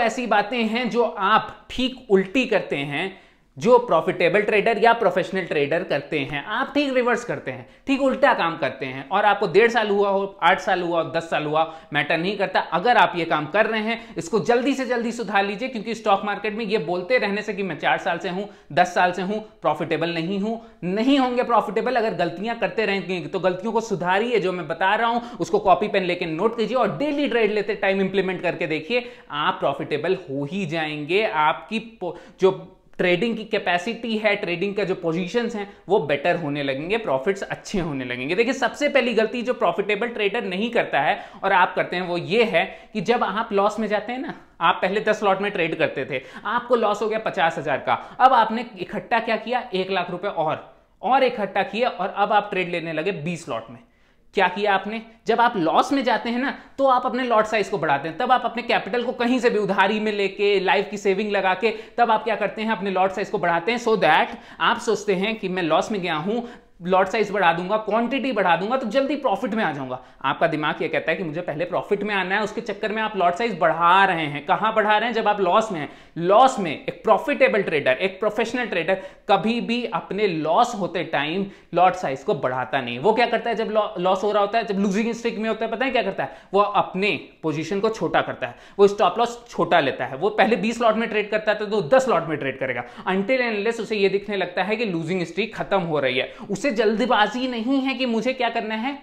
ऐसी बातें हैं जो आप ठीक उल्टी करते हैं जो प्रॉफिटेबल ट्रेडर या प्रोफेशनल ट्रेडर करते हैं आप ठीक रिवर्स करते हैं ठीक उल्टा काम करते हैं और आपको डेढ़ साल हुआ हो आठ साल हुआ हो दस साल हुआ मैटर नहीं करता अगर आप ये काम कर रहे हैं इसको जल्दी से जल्दी सुधार लीजिए क्योंकि स्टॉक मार्केट में ये बोलते रहने से कि मैं चार साल से हूं दस साल से हूँ प्रॉफिटेबल नहीं हूं नहीं होंगे प्रॉफिटेबल अगर गलतियां करते रहेंगे तो गलतियों को सुधारिए जो मैं बता रहा हूँ उसको कॉपी पेन लेकर नोट कीजिए और डेली ट्रेड लेते टाइम इंप्लीमेंट करके देखिए आप प्रॉफिटेबल हो ही जाएंगे आपकी जो ट्रेडिंग की कैपेसिटी है ट्रेडिंग का जो पोजीशंस हैं वो बेटर होने लगेंगे प्रॉफिट्स अच्छे होने लगेंगे देखिए सबसे पहली गलती जो प्रॉफिटेबल ट्रेडर नहीं करता है और आप करते हैं वो ये है कि जब आप लॉस में जाते हैं ना आप पहले दस लॉट में ट्रेड करते थे आपको लॉस हो गया पचास हजार का अब आपने इकट्ठा क्या किया एक लाख रुपए और और इकट्ठा किया और अब आप ट्रेड लेने लगे बीस लॉट में क्या किया आपने जब आप लॉस में जाते हैं ना तो आप अपने लॉट साइज को बढ़ाते हैं तब आप अपने कैपिटल को कहीं से भी उधारी में लेके लाइफ की सेविंग लगा के तब आप क्या करते हैं अपने लॉट साइज को बढ़ाते हैं सो so दैट आप सोचते हैं कि मैं लॉस में गया हूं लॉट साइज बढ़ा दूंगा क्वांटिटी बढ़ा दूंगा तो जल्दी प्रॉफिट में आ जाऊंगा आपका दिमाग ये कहता है कि मुझे पहले प्रॉफिट में आना है उसके चक्कर में आप लॉट साइज बढ़ा रहे हैं कहां बढ़ा रहे हैं जब आप लॉस में हैं लॉस में एक प्रॉफिटेबल ट्रेडर एक प्रोफेशनल ट्रेडर कभी भी अपने लॉस होते टाइम लॉट साइज को बढ़ाता नहीं वो क्या करता है जब लॉस हो रहा होता है जब लूजिंग स्ट्रिक में होता है पता है क्या करता है वो अपने पोजिशन को छोटा करता है वो स्टॉप लॉस छोटा लेता है वो पहले बीस लॉट में ट्रेड करता है तो दस लॉट में ट्रेड करेगा अंटिल एनलेस उसे यह दिखने लगता है कि लूजिंग स्ट्रिक खत्म हो रही है उसे जल्दबाजी नहीं है कि मुझे क्या करना है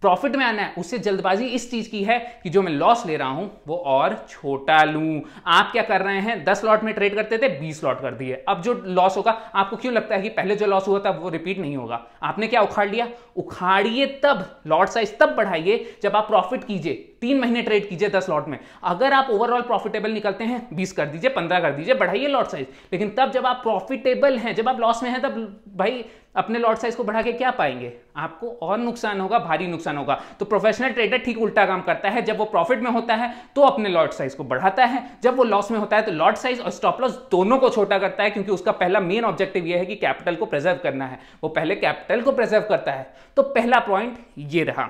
प्रॉफिट में आना है उससे जल्दबाजी इस चीज की है कि जो मैं लॉस ले रहा हूं वो और छोटा लू आप क्या कर रहे हैं दस लॉट में ट्रेड करते थे बीस लॉट कर दिए अब जो लॉस होगा आपको क्यों लगता है कि पहले जो लॉस हुआ था वो रिपीट नहीं होगा आपने क्या उखाड़ लिया उखाड़िए तब लॉट साइज तब बढ़ाइए जब आप प्रॉफिट कीजिए तीन महीने ट्रेड कीजिए दस लॉट में अगर आप ओवरऑल प्रॉफिटेबल निकलते हैं बीस कर दीजिए पंद्रह कर दीजिए बढ़ाइए लॉट साइज लेकिन तब जब आप प्रॉफिटेबल हैं जब आप लॉस में हैं तब भाई अपने लॉट साइज को बढ़ा के क्या पाएंगे आपको और नुकसान होगा भारी नुकसान होगा तो प्रोफेशनल ट्रेडर ठीक उल्टा काम करता है जब वो प्रॉफिट में होता है तो अपने लॉट साइज को बढ़ाता है जब वो लॉस में होता है तो लॉट साइज और स्टॉप लॉस दोनों को छोटा करता है क्योंकि उसका पहला मेन ऑब्जेक्टिव यह है कि कैपिटल को प्रिजर्व करना है वो पहले कैपिटल को प्रिजर्व करता है तो पहला पॉइंट ये रहा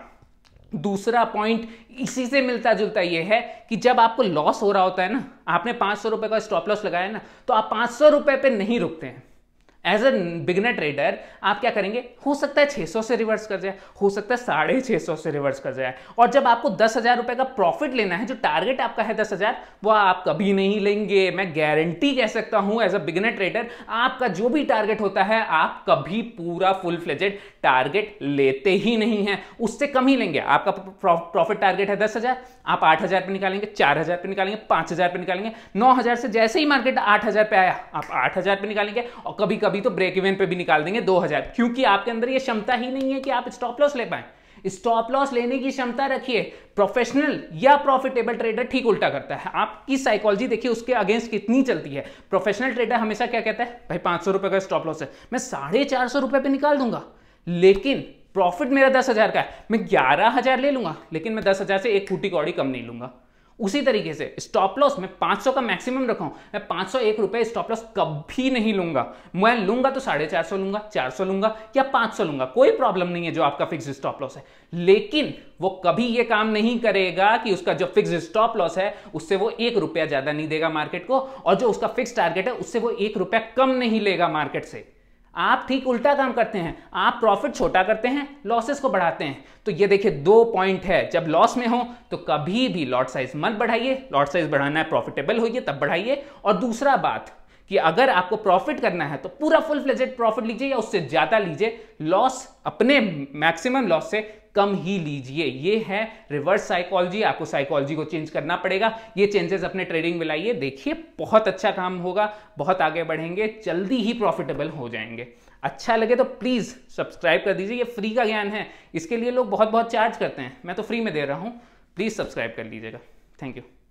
दूसरा पॉइंट इसी से मिलता जुलता ये है कि जब आपको लॉस हो रहा होता है ना आपने पांच सौ रुपए का स्टॉप लॉस लगाया ना तो आप पांच सौ रुपए पर नहीं रुकते हैं एज ए बिगनर ट्रेडर आप क्या करेंगे हो सकता है 600 से रिवर्स कर जाए हो सकता है साढ़े छः से रिवर्स कर जाए और जब आपको दस हज़ार रुपये का प्रॉफिट लेना है जो टारगेट आपका है दस हज़ार वो आप कभी नहीं लेंगे मैं गारंटी कह सकता हूँ एज अ बिगनर ट्रेडर आपका जो भी टारगेट होता है आप कभी पूरा फुल फ्लेजेड टारगेट लेते ही नहीं है उससे कम ही लेंगे आपका प्रॉफिट टारगेट है दस हज़ार आप आठ हज़ार पर निकालेंगे चार हज़ार पर निकालेंगे पाँच हज़ार पर निकालेंगे नौ हज़ार से जैसे ही मार्केट आठ हज़ार पे आया आप आठ हज़ार पर निकालेंगे और कभी कभी अभी तो ब्रेक इवन पे भी निकाल देंगे 2000 क्योंकि आपके अंदर ये क्षमता ही नहीं है कि आप स्टॉप लॉस ले पाए स्टॉप लॉस लेने की क्षमता रखिए प्रोफेशनल या प्रॉफिटेबल ट्रेडर ठीक उल्टा करता है आपकी साइकोलॉजी देखिए उसके अगेंस्ट कितनी चलती है प्रोफेशनल ट्रेडर हमेशा क्या कहता है भाई पांच सौ रुपए का स्टॉप लॉस है मैं साढ़े चार सौ रुपए पे निकाल दूंगा लेकिन प्रॉफिट मेरा दस हजार का है मैं ग्यारह हजार ले लूंगा लेकिन मैं दस हजार से एक फूटी कौड़ी कम नहीं लूंगा उसी तरीके से स्टॉप लॉस में 500 का मैक्सिमम रखा हूं मैं पांच सौ एक रुपए स्टॉप लॉस कभी नहीं लूंगा मैं लूंगा तो साढ़े चार सौ लूंगा चार सौ लूंगा या पांच सौ लूंगा कोई प्रॉब्लम नहीं है जो आपका फिक्स स्टॉप लॉस है लेकिन वो कभी ये काम नहीं करेगा कि उसका जो फिक्स स्टॉप लॉस है उससे वो एक रुपया ज्यादा नहीं देगा मार्केट को और जो उसका फिक्स टारगेट है उससे वो एक रुपया कम नहीं लेगा मार्केट से आप ठीक उल्टा काम करते हैं आप प्रॉफिट छोटा करते हैं लॉसेस को बढ़ाते हैं तो ये देखिए दो पॉइंट है जब लॉस में हो तो कभी भी लॉट साइज मत बढ़ाइए लॉट साइज बढ़ाना है प्रॉफिटेबल होइए तब बढ़ाइए और दूसरा बात कि अगर आपको प्रॉफिट करना है तो पूरा फुल फ्लेजेड प्रॉफिट लीजिए या उससे ज़्यादा लीजिए लॉस अपने मैक्सिमम लॉस से कम ही लीजिए ये है रिवर्स साइकोलॉजी आपको साइकोलॉजी को चेंज करना पड़ेगा ये चेंजेस अपने ट्रेडिंग में लाइए देखिए बहुत अच्छा काम होगा बहुत आगे बढ़ेंगे जल्दी ही प्रॉफिटेबल हो जाएंगे अच्छा लगे तो प्लीज़ सब्सक्राइब कर दीजिए ये फ्री का ज्ञान है इसके लिए लोग बहुत बहुत चार्ज करते हैं मैं तो फ्री में दे रहा हूँ प्लीज़ सब्सक्राइब कर लीजिएगा थैंक यू